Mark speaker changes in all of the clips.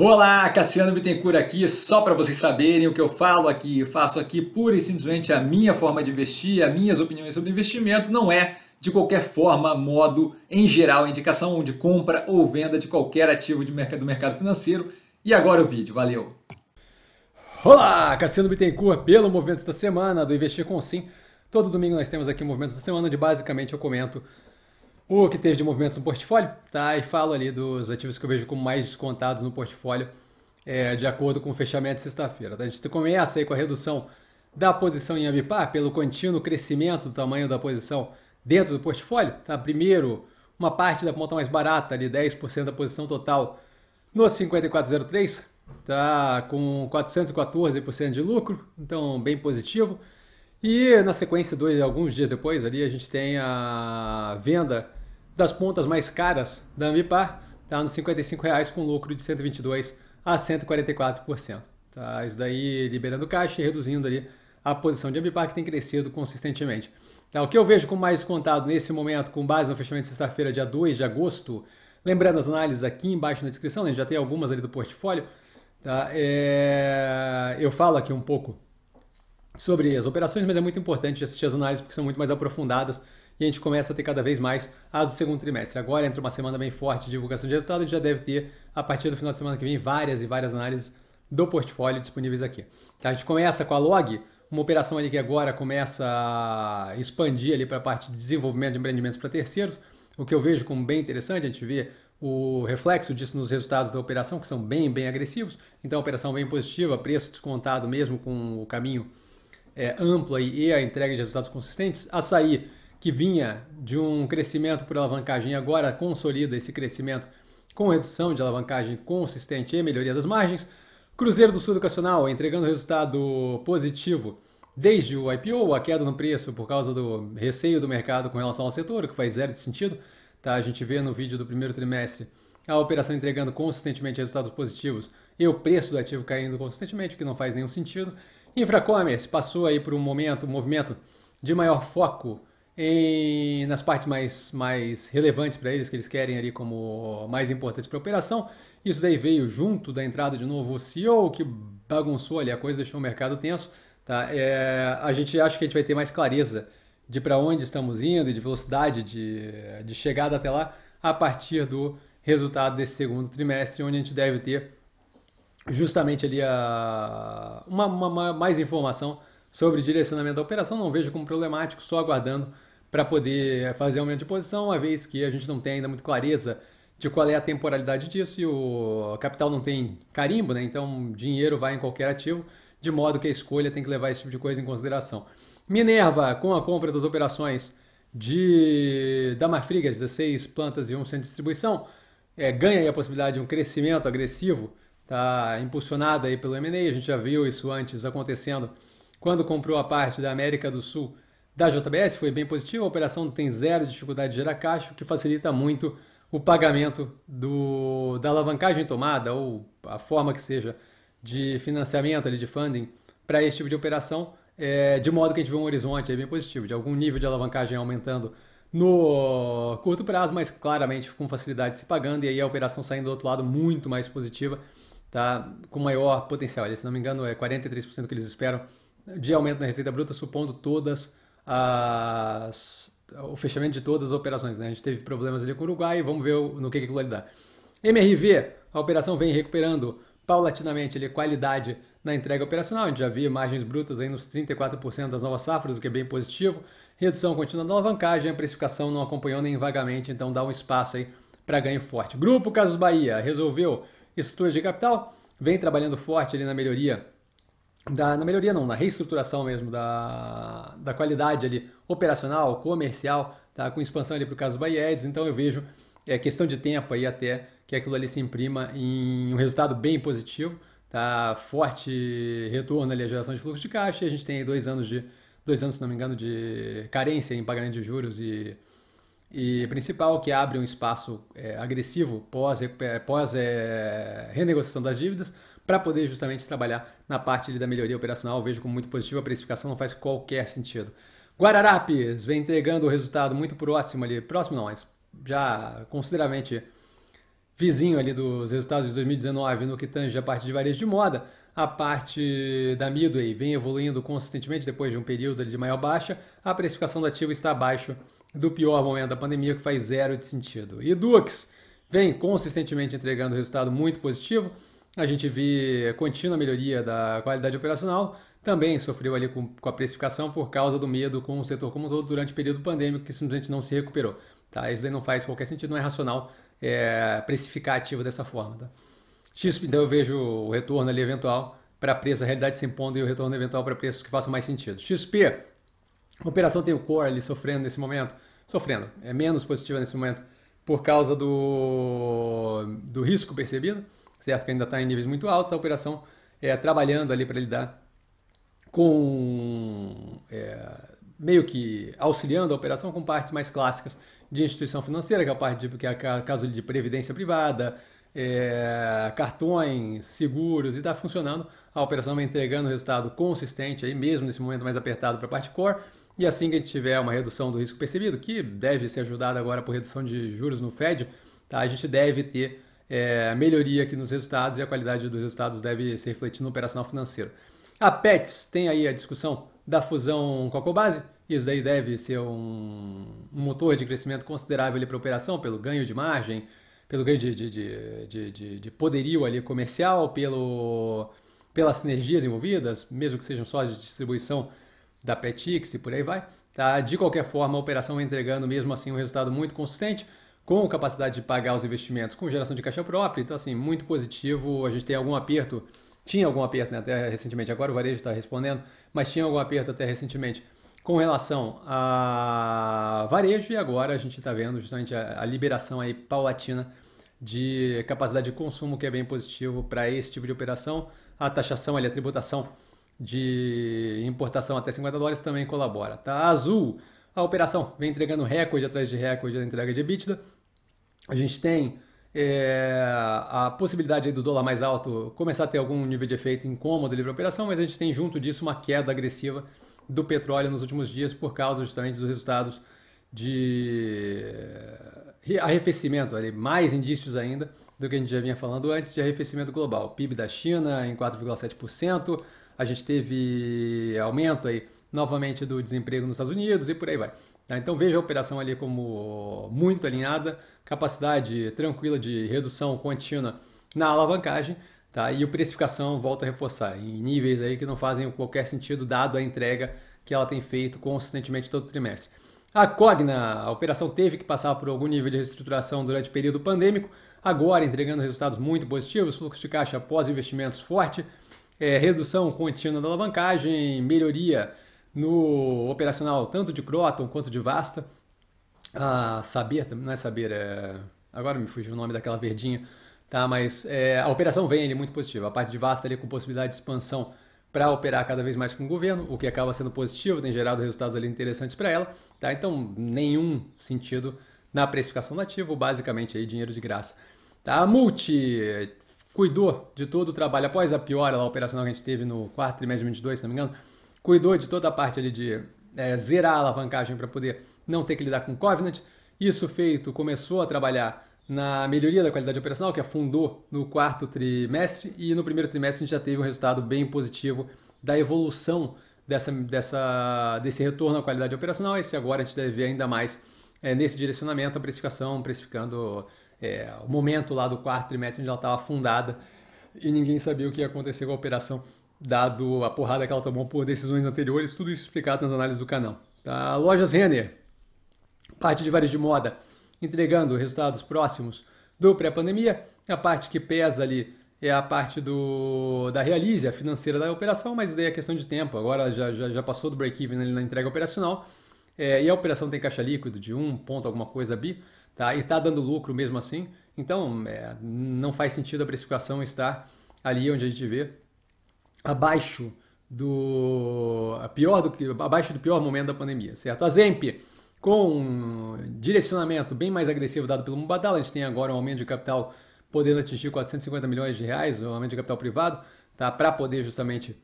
Speaker 1: Olá, Cassiano Bittencourt aqui, só para vocês saberem o que eu falo aqui, eu faço aqui pura e simplesmente a minha forma de investir, as minhas opiniões sobre investimento, não é de qualquer forma, modo, em geral, indicação de compra ou venda de qualquer ativo de mercado, do mercado financeiro. E agora o vídeo, valeu! Olá, Cassiano Bittencourt, pelo movimento da Semana do Investir com Sim. Todo domingo nós temos aqui Movimentos da Semana, onde basicamente eu comento o que teve de movimentos no portfólio, tá? E falo ali dos ativos que eu vejo como mais descontados no portfólio, é, de acordo com o fechamento de sexta-feira. Tá? A gente começa aí com a redução da posição em Ambipar ah, pelo contínuo crescimento do tamanho da posição dentro do portfólio. Tá? Primeiro, uma parte da ponta mais barata, ali 10% da posição total no 5403, tá com 414% de lucro, então bem positivo. E na sequência, dois, alguns dias depois, ali a gente tem a venda das pontas mais caras da Ambipar está nos R$ 55,00 com lucro de 122 a 144%. Tá? Isso daí liberando caixa e reduzindo ali a posição de Ambipar que tem crescido consistentemente. Tá? O que eu vejo com mais contado nesse momento, com base no fechamento de sexta-feira, dia 2 de agosto, lembrando as análises aqui embaixo na descrição, né? já tem algumas ali do portfólio, tá? É... eu falo aqui um pouco sobre as operações, mas é muito importante assistir as análises porque são muito mais aprofundadas e a gente começa a ter cada vez mais as do segundo trimestre. Agora entra uma semana bem forte de divulgação de resultado, a gente já deve ter, a partir do final de semana que vem, várias e várias análises do portfólio disponíveis aqui. Tá, a gente começa com a Log, uma operação ali que agora começa a expandir ali para a parte de desenvolvimento de empreendimentos para terceiros, o que eu vejo como bem interessante, a gente vê o reflexo disso nos resultados da operação, que são bem, bem agressivos, então operação bem positiva, preço descontado mesmo com o caminho é, amplo aí, e a entrega de resultados consistentes. a sair que vinha de um crescimento por alavancagem e agora consolida esse crescimento com redução de alavancagem consistente e melhoria das margens. Cruzeiro do Sul Educacional entregando resultado positivo desde o IPO, a queda no preço por causa do receio do mercado com relação ao setor, o que faz zero de sentido. Tá? A gente vê no vídeo do primeiro trimestre a operação entregando consistentemente resultados positivos e o preço do ativo caindo consistentemente, o que não faz nenhum sentido. Infracommerce passou aí por um momento, um movimento de maior foco em, nas partes mais, mais relevantes para eles, que eles querem ali como mais importantes para a operação. Isso daí veio junto da entrada de novo o CEO, que bagunçou ali a coisa, deixou o mercado tenso. Tá? É, a gente acha que a gente vai ter mais clareza de para onde estamos indo e de velocidade de, de chegada até lá a partir do resultado desse segundo trimestre, onde a gente deve ter justamente ali a, uma, uma mais informação sobre direcionamento da operação. Não vejo como problemático, só aguardando para poder fazer aumento de posição, uma vez que a gente não tem ainda muito clareza de qual é a temporalidade disso e o capital não tem carimbo, né? Então, dinheiro vai em qualquer ativo, de modo que a escolha tem que levar esse tipo de coisa em consideração. Minerva, com a compra das operações de da Marfriga, 16 plantas e um centro de distribuição, é, ganha a possibilidade de um crescimento agressivo, tá impulsionado aí pelo M&A, a gente já viu isso antes acontecendo quando comprou a parte da América do Sul da JBS foi bem positiva, a operação tem zero dificuldade de gerar caixa, o que facilita muito o pagamento do, da alavancagem tomada ou a forma que seja de financiamento, ali, de funding, para esse tipo de operação, é, de modo que a gente vê um horizonte bem positivo, de algum nível de alavancagem aumentando no curto prazo, mas claramente com facilidade se pagando e aí a operação saindo do outro lado muito mais positiva, tá? com maior potencial. Se não me engano, é 43% que eles esperam de aumento na receita bruta, supondo todas as, o fechamento de todas as operações. Né? A gente teve problemas ali com o Uruguai, vamos ver no que, que aquilo ali dá. MRV, a operação vem recuperando paulatinamente ali, qualidade na entrega operacional. A gente já via margens brutas aí nos 34% das novas safras, o que é bem positivo. Redução contínua da alavancagem, a precificação não acompanhou nem vagamente, então dá um espaço aí para ganho forte. Grupo Casas Bahia resolveu estrutura de capital, vem trabalhando forte ali na melhoria da, na melhoria não, na reestruturação mesmo da, da qualidade ali operacional, comercial, tá? com expansão ali para o caso do então eu vejo é questão de tempo aí até que aquilo ali se imprima em um resultado bem positivo, tá? Forte retorno ali à geração de fluxo de caixa e a gente tem dois anos de dois anos, se não me engano, de carência em pagamento de juros e, e principal que abre um espaço é, agressivo pós, pós é, renegociação das dívidas para poder justamente trabalhar na parte da melhoria operacional. Eu vejo como muito positivo, a precificação não faz qualquer sentido. Guararapes vem entregando o resultado muito próximo ali, próximo não, mas já consideravelmente vizinho ali dos resultados de 2019 no que tange a parte de varejo de moda. A parte da Midway vem evoluindo consistentemente depois de um período de maior baixa. A precificação do ativo está abaixo do pior momento da pandemia, que faz zero de sentido. E Dux vem consistentemente entregando resultado muito positivo. A gente vê contínua melhoria da qualidade operacional, também sofreu ali com, com, a precificação por causa do medo com o setor como um todo durante o período pandêmico que simplesmente não se recuperou. Tá? Isso daí não faz qualquer sentido, não é racional é, precificar ativo dessa forma. Tá? X, então eu vejo o retorno ali eventual para preço, a realidade se impondo e o retorno eventual para preços que façam mais sentido. XP, a operação tem o core ali sofrendo nesse momento, sofrendo, é menos positiva nesse momento por causa do, do risco percebido certo que ainda está em níveis muito altos, a operação é, trabalhando ali para lidar com é, meio que auxiliando a operação com partes mais clássicas de instituição financeira, que é a parte de, que é a caso de previdência privada, é, cartões, seguros, e está funcionando. A operação vai entregando resultado consistente aí, mesmo nesse momento mais apertado para a parte core. E assim que a gente tiver uma redução do risco percebido, que deve ser ajudada agora por redução de juros no Fed, tá? a gente deve ter é, melhoria aqui nos resultados e a qualidade dos resultados deve se refletir no operacional financeiro. A PETS tem aí a discussão da fusão com a Cobase? isso daí deve ser um, um motor de crescimento considerável para a operação, pelo ganho de margem, pelo ganho de, de, de, de, de poderio ali comercial, pelo, pelas sinergias envolvidas, mesmo que sejam só de distribuição da Petx e por aí vai. Tá? De qualquer forma, a operação entregando mesmo assim um resultado muito consistente com capacidade de pagar os investimentos, com geração de caixa própria, então assim, muito positivo, a gente tem algum aperto, tinha algum aperto né, até recentemente, agora o varejo está respondendo, mas tinha algum aperto até recentemente com relação a varejo e agora a gente está vendo justamente a, a liberação aí paulatina de capacidade de consumo que é bem positivo para esse tipo de operação, a taxação ali, a tributação de importação até 50 dólares também colabora. Tá? Azul, a operação vem entregando recorde atrás de recorde da entrega de EBITDA, a gente tem é, a possibilidade do dólar mais alto começar a ter algum nível de efeito incômodo livre operação, mas a gente tem junto disso uma queda agressiva do petróleo nos últimos dias por causa justamente dos resultados de é, arrefecimento, ali, mais indícios ainda do que a gente já vinha falando antes de arrefecimento global. PIB da China em 4,7%, a gente teve aumento aí novamente do desemprego nos Estados Unidos e por aí vai. Tá? Então veja a operação ali como muito alinhada capacidade tranquila de redução contínua na alavancagem, tá? E o precificação volta a reforçar em níveis aí que não fazem qualquer sentido dado a entrega que ela tem feito consistentemente todo trimestre. A Cogna, a operação teve que passar por algum nível de reestruturação durante o período pandêmico, agora entregando resultados muito positivos, fluxo de caixa após investimentos forte, é, redução contínua da alavancagem, melhoria no operacional tanto de Croton quanto de Vasta a ah, saber, não é saber é... agora me fugiu o nome daquela verdinha, tá? Mas é, a operação vem ali muito positiva. A parte de Vasta ali com possibilidade de expansão para operar cada vez mais com o governo, o que acaba sendo positivo, tem gerado resultados ali interessantes para ela, tá? Então, nenhum sentido na precificação do ativo, basicamente aí dinheiro de graça. Tá? A Multi cuidou de todo o trabalho após a piora lá, operacional que a gente teve no quarto trimestre de 22, se não me engano, cuidou de toda a parte ali de é, zerar a alavancagem para poder não ter que lidar com Covenant. Isso feito, começou a trabalhar na melhoria da qualidade operacional, que afundou no quarto trimestre, e no primeiro trimestre a gente já teve um resultado bem positivo da evolução dessa, dessa, desse retorno à qualidade operacional. se agora a gente deve ver ainda mais é, nesse direcionamento, a precificação, precificando é, o momento lá do quarto trimestre onde ela estava afundada e ninguém sabia o que ia acontecer com a operação, dado a porrada que ela tomou por decisões anteriores, tudo isso explicado nas análises do canal. Tá? Lojas Renner, parte de varejo de moda entregando resultados próximos do pré-pandemia. A parte que pesa ali é a parte do, da realize, a financeira da operação, mas daí é questão de tempo. Agora já, já, já passou do break-even na entrega operacional. É, e a operação tem caixa líquido de um ponto alguma coisa bi, tá? e está dando lucro mesmo assim. Então é, não faz sentido a precificação estar ali onde a gente vê abaixo do pior do que abaixo do pior momento da pandemia, certo? A Zemp com um direcionamento bem mais agressivo dado pelo Mubadala, a gente tem agora um aumento de capital podendo atingir 450 milhões de reais, um aumento de capital privado, tá? para poder justamente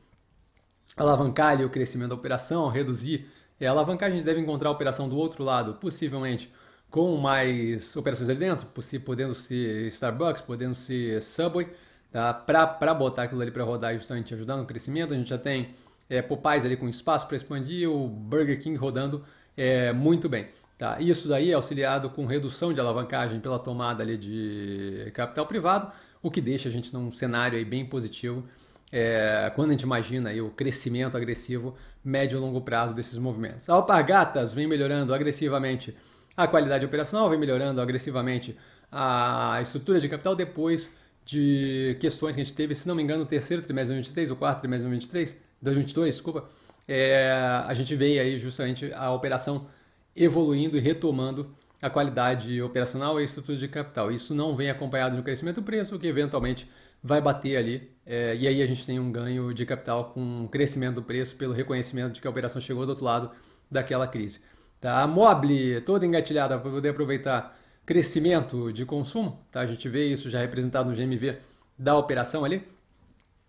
Speaker 1: alavancar o crescimento da operação, reduzir a alavancagem, a gente deve encontrar a operação do outro lado, possivelmente com mais operações ali dentro, podendo ser Starbucks, podendo ser Subway, tá? para botar aquilo ali para rodar e justamente ajudar no crescimento. A gente já tem é, Popeyes ali com espaço para expandir, o Burger King rodando é, muito bem. Tá, isso daí é auxiliado com redução de alavancagem pela tomada ali de capital privado, o que deixa a gente num cenário aí bem positivo é, quando a gente imagina aí o crescimento agressivo médio e longo prazo desses movimentos. A Alpargatas vem melhorando agressivamente a qualidade operacional, vem melhorando agressivamente a estrutura de capital depois de questões que a gente teve, se não me engano, no terceiro trimestre de 2023, o quarto trimestre de 2023, 2022, desculpa, é, a gente vê aí justamente a operação evoluindo e retomando a qualidade operacional e estrutura de capital. Isso não vem acompanhado de um crescimento do preço, o que eventualmente vai bater ali. É, e aí a gente tem um ganho de capital com crescimento do preço pelo reconhecimento de que a operação chegou do outro lado daquela crise. Tá? A Mobile toda engatilhada para poder aproveitar crescimento de consumo. Tá? A gente vê isso já representado no GMV da operação ali.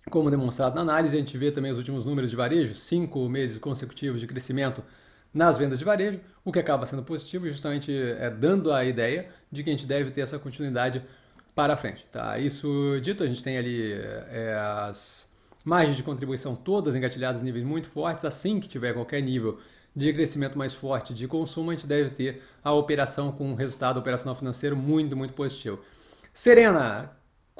Speaker 1: Como demonstrado na análise, a gente vê também os últimos números de varejo, cinco meses consecutivos de crescimento nas vendas de varejo, o que acaba sendo positivo, justamente é dando a ideia de que a gente deve ter essa continuidade para frente. Tá? Isso dito, a gente tem ali é, as margens de contribuição todas engatilhadas em níveis muito fortes, assim que tiver qualquer nível de crescimento mais forte de consumo, a gente deve ter a operação com um resultado operacional financeiro muito, muito positivo. Serena,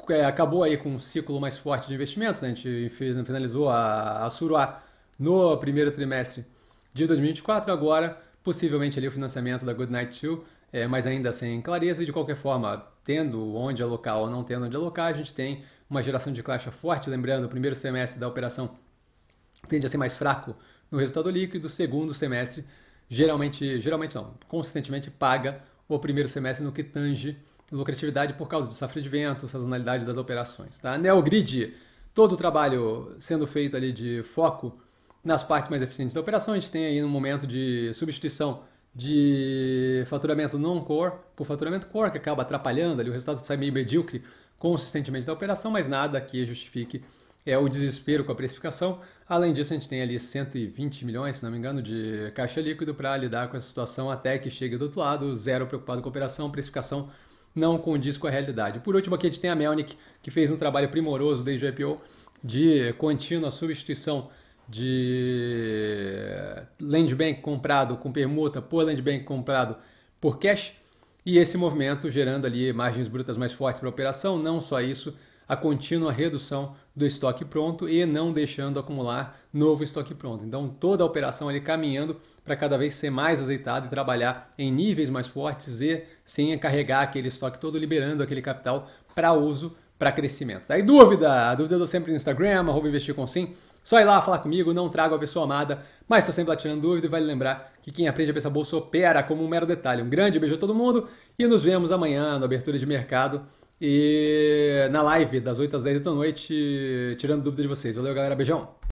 Speaker 1: é, acabou aí com um ciclo mais forte de investimentos, né? a gente finalizou a, a Suruá no primeiro trimestre de 2024, agora possivelmente ali o financiamento da Goodnight 2, é, mas ainda sem clareza e de qualquer forma, tendo onde alocar ou não tendo onde alocar, a gente tem uma geração de caixa forte, lembrando, o primeiro semestre da operação tende a ser mais fraco no resultado líquido, o segundo semestre geralmente, geralmente não, consistentemente paga o primeiro semestre no que tange lucratividade por causa de safra de vento, sazonalidade das operações. Tá? Neogrid, todo o trabalho sendo feito ali de foco nas partes mais eficientes da operação, a gente tem aí um momento de substituição de faturamento non-core por faturamento core, que acaba atrapalhando ali, o resultado sai meio medíocre consistentemente da operação, mas nada que justifique é o desespero com a precificação. Além disso, a gente tem ali 120 milhões, se não me engano, de caixa líquido para lidar com essa situação até que chegue do outro lado, zero preocupado com a operação, precificação não condiz com a realidade. Por último, aqui a gente tem a Melnick, que fez um trabalho primoroso desde o IPO de contínua substituição de eh, land bank comprado com permuta por land bank comprado por cash e esse movimento gerando ali margens brutas mais fortes para a operação, não só isso, a contínua redução do estoque pronto e não deixando acumular novo estoque pronto. Então, toda a operação ali caminhando para cada vez ser mais azeitada e trabalhar em níveis mais fortes e sem carregar aquele estoque todo, liberando aquele capital para uso, para crescimento. Aí, dúvida? A dúvida eu sempre no Instagram, arroba investir com sim. Só ir lá falar comigo, não trago a pessoa amada, mas estou sempre lá tirando dúvida e vale lembrar que quem aprende a pensar bolsa opera como um mero detalhe. Um grande beijo a todo mundo e nos vemos amanhã na abertura de mercado e na live, das 8 às 10 da noite, tirando dúvida de vocês. Valeu, galera. Beijão.